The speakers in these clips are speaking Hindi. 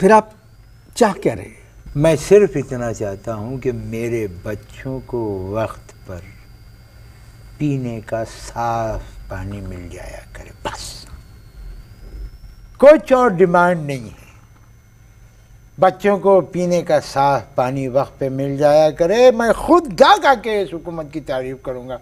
फिर आप चाह क्या रहे मैं सिर्फ इतना चाहता हूँ कि मेरे बच्चों को वक्त पर पीने का साफ पानी मिल जाया करे बस कुछ और डिमांड नहीं है बच्चों को पीने का साफ पानी वक्त पे मिल जाया करे मैं खुद गा गा के इस हुकूमत की तारीफ करूँगा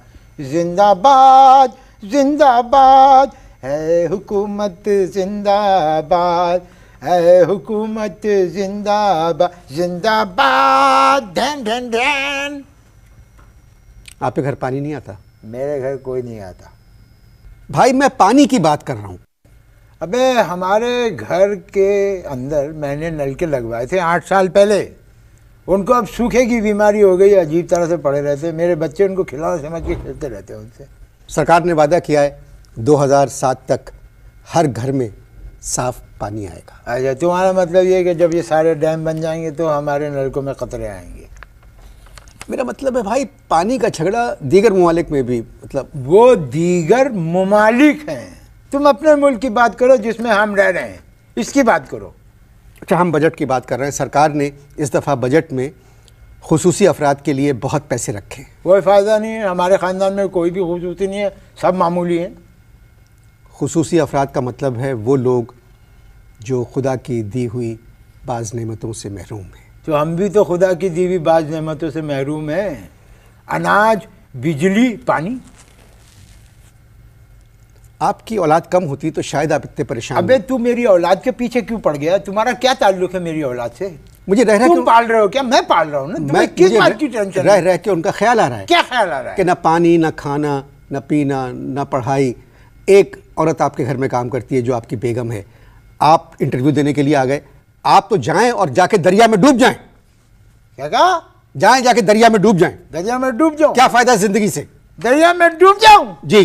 जिंदाबाद जिंदाबाद है हुकूमत जिंदाबाद है हुकूमत जिंदाबाद जिंदाबाद धन धन धन आपके घर पानी नहीं आता मेरे घर कोई नहीं आता भाई मैं पानी की बात कर रहा हूँ अबे हमारे घर के अंदर मैंने नलके लगवाए थे आठ साल पहले उनको अब सूखे की बीमारी हो गई अजीब तरह से पड़े रहते मेरे बच्चे उनको खिलाओ समझ के खेलते रहते हैं उनसे सरकार ने वादा किया है 2007 तक हर घर में साफ पानी आएगा अच्छा तुम्हारा मतलब ये कि जब ये सारे डैम बन जाएंगे तो हमारे नलकों में ख़तरे आएंगे मेरा मतलब है भाई पानी का झगड़ा दीगर ममालिक में भी मतलब वो दीगर ममालिक हैं तुम अपने मुल्क की बात करो जिसमें हम रह रहे हैं इसकी बात करो अच्छा हम बजट की बात कर रहे हैं सरकार ने इस दफ़ा बजट में खसूस अफराद के लिए बहुत पैसे रखे कोई फ़ायदा नहीं है हमारे ख़ानदान में कोई भी खसूसी नहीं है सब मामूली हैं खसूसी अफराद का मतलब है वो लोग जो खुदा की दी हुई बाज़ नमतों से महरूम हैं तो हम भी तो खुदा की दी हुई बाज़ नमतों से महरूम हैं अनाज बिजली पानी आपकी औलाद कम होती तो शायद आप इतने परेशान अबे तू मेरी औलाद के पीछे क्यों पड़ गया तुम्हारा क्या ताल्लुक है मेरी औलाद से मुझे रह रहे तुम पाल रहे हो क्या मैं पाल रहा हूँ ना मैं किस बात की टेंशन रह रह के उनका ख्याल आ रहा है क्या ख्याल आ रहा है कि ना पानी ना खाना ना पीना ना पढ़ाई एक औरत आपके घर में काम करती है जो आपकी बेगम है आप इंटरव्यू देने के लिए आ गए आप तो जाएं और जाके दरिया में डूब जाएं क्या कहा जाएं जाके दरिया में डूब जाएं दरिया में डूब जाओ क्या फायदा जिंदगी से दरिया में डूब जाऊं जी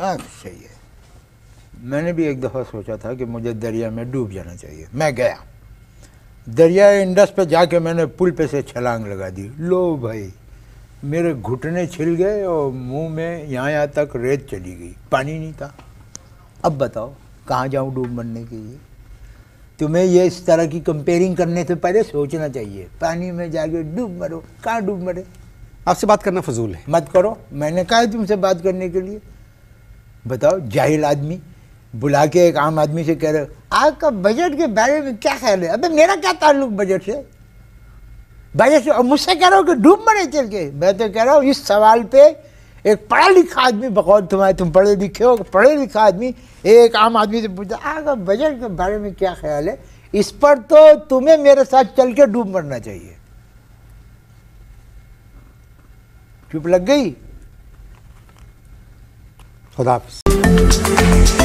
हाँ, सही है मैंने भी एक दफ़ा सोचा था कि मुझे दरिया में डूब जाना चाहिए मैं गया दरिया इंडस पे जाके मैंने पुल पे से छलांग लगा दी लो भाई मेरे घुटने छिल गए और मुंह में यहाँ यहाँ तक रेत चली गई पानी नहीं था अब बताओ कहाँ जाऊँ डूब मरने के लिए तुम्हें ये इस तरह की कंपेयरिंग करने से पहले सोचना चाहिए पानी में जाके डूब मरो कहाँ डूब मरे आपसे बात करना फजूल है मत करो मैंने कहा है तुमसे बात करने के लिए बताओ जाहिल आदमी बुला के एक आम आदमी से कह रहे हो आपका बजट के बारे में क्या ख्याल है अबे मेरा क्या ताल्लुक बजट से बजट से और मुझसे कह रहा हूँ कि डूब मरे चल के मैं तो कह रहा हूँ इस सवाल पे एक पढ़ा लिखा आदमी बकौल तुम्हारे तुम पढ़े लिखे हो पढ़े लिखा आदमी एक आम आदमी से पूछता आगे बजट के बारे में क्या ख्याल है इस पर तो तुम्हें मेरे साथ चल के डूब मरना चाहिए चुप लग गई खुदाफिज